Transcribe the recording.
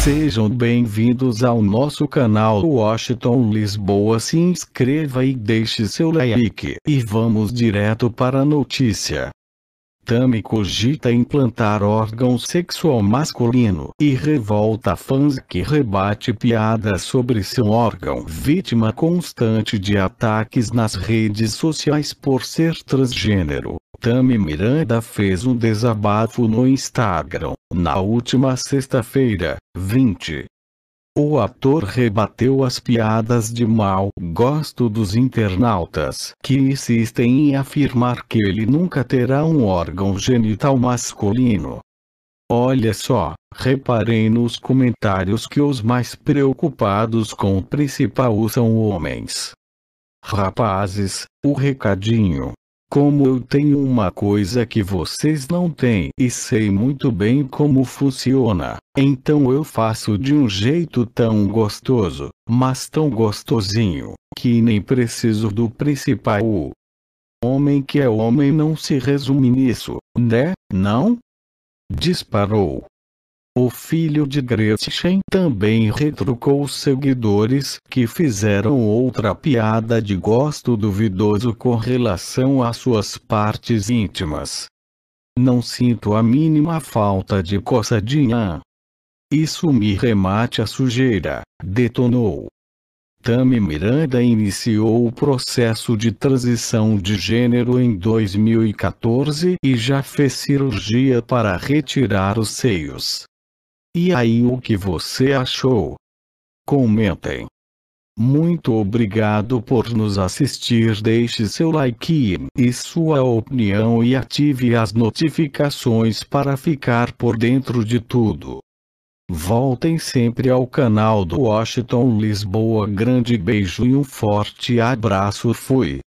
Sejam bem-vindos ao nosso canal Washington Lisboa. Se inscreva e deixe seu like. E vamos direto para a notícia. Tami cogita implantar órgão sexual masculino e revolta fãs que rebate piadas sobre seu órgão vítima constante de ataques nas redes sociais por ser transgênero. Tami Miranda fez um desabafo no Instagram, na última sexta-feira, 20. O ator rebateu as piadas de mau gosto dos internautas que insistem em afirmar que ele nunca terá um órgão genital masculino. Olha só, reparei nos comentários que os mais preocupados com o principal são homens. Rapazes, o recadinho como eu tenho uma coisa que vocês não têm e sei muito bem como funciona, então eu faço de um jeito tão gostoso, mas tão gostosinho, que nem preciso do principal. O homem que é homem não se resume nisso, né? Não? Disparou. O filho de Gretchen também retrucou os seguidores que fizeram outra piada de gosto duvidoso com relação às suas partes íntimas. Não sinto a mínima falta de coçadinha. Isso me remate a sujeira, detonou. Tami Miranda iniciou o processo de transição de gênero em 2014 e já fez cirurgia para retirar os seios. E aí o que você achou? Comentem. Muito obrigado por nos assistir. Deixe seu like e sua opinião e ative as notificações para ficar por dentro de tudo. Voltem sempre ao canal do Washington Lisboa. Grande beijo e um forte abraço. Fui.